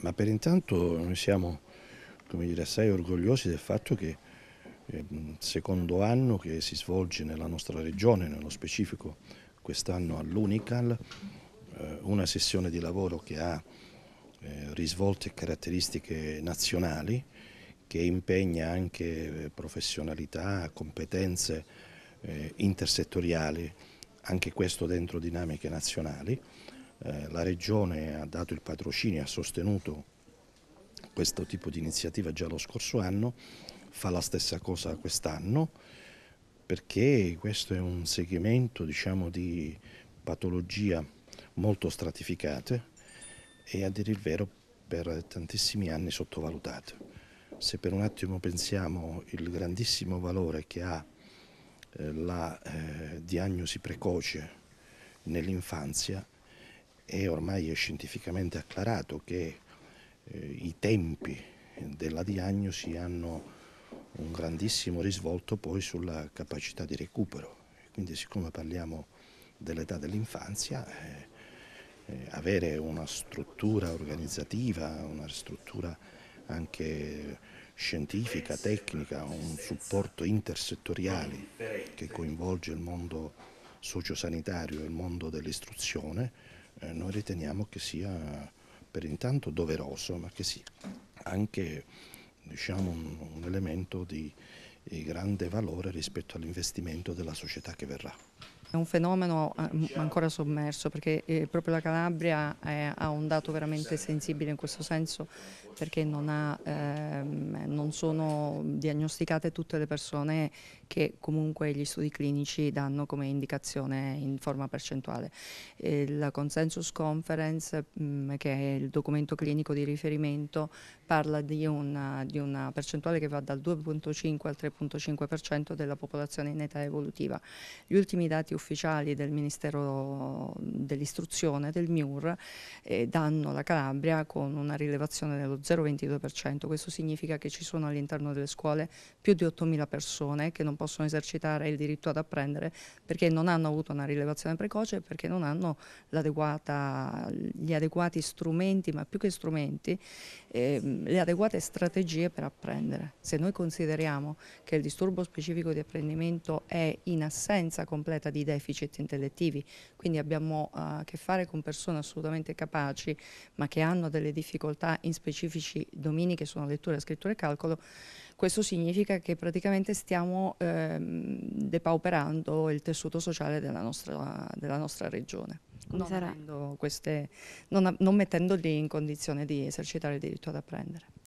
ma per intanto noi siamo dire, assai orgogliosi del fatto che il eh, secondo anno che si svolge nella nostra regione, nello specifico quest'anno all'Unical, eh, una sessione di lavoro che ha eh, risvolte caratteristiche nazionali, che impegna anche professionalità, competenze intersettoriali, anche questo dentro dinamiche nazionali, eh, la Regione ha dato il patrocinio e ha sostenuto questo tipo di iniziativa già lo scorso anno, fa la stessa cosa quest'anno perché questo è un segmento diciamo, di patologia molto stratificate e a dire il vero per tantissimi anni sottovalutate. Se per un attimo pensiamo il grandissimo valore che ha eh, la eh, diagnosi precoce nell'infanzia, e ormai è scientificamente acclarato che eh, i tempi della diagnosi hanno un grandissimo risvolto poi sulla capacità di recupero. Quindi siccome parliamo dell'età dell'infanzia, eh, eh, avere una struttura organizzativa, una struttura anche scientifica, tecnica, un supporto intersettoriale che coinvolge il mondo sociosanitario e il mondo dell'istruzione, eh, noi riteniamo che sia per intanto doveroso, ma che sia anche diciamo, un, un, elemento di grande valore rispetto all'investimento della società che verrà. È un fenomeno eh, ancora sommerso perché eh, proprio la Calabria è, ha un dato veramente sensibile in questo senso perché non, ha, ehm, non, sono diagnosticate tutte le persone che comunque gli studi clinici danno come indicazione in forma percentuale. Eh, la Consensus Conference, mh, mm, che è il documento clinico di riferimento, parla di una, di una percentuale che va dal 2,5 al 3,5% della popolazione in età evolutiva. Gli ultimi dati ufficiali del Ministero dell'Istruzione, del MIUR, eh, danno la Calabria con una rilevazione dello 0,22%. Questo significa che ci sono all'interno delle scuole più di 8.000 persone che non possono esercitare il diritto ad apprendere perché non hanno avuto una rilevazione precoce e perché non hanno gli adeguati strumenti, ma più che strumenti, eh, le adeguate strategie per apprendere. Se noi consideriamo che il disturbo specifico di apprendimento è in assenza completa di deficit intellettivi, quindi abbiamo eh, a che fare con persone assolutamente capaci ma che hanno delle difficoltà in specifici domini che sono lettura, scrittura e calcolo, questo significa che praticamente stiamo ehm, depauperando il tessuto sociale della nostra, della nostra regione. Non, queste, non, non mettendoli in condizione di esercitare il diritto ad apprendere.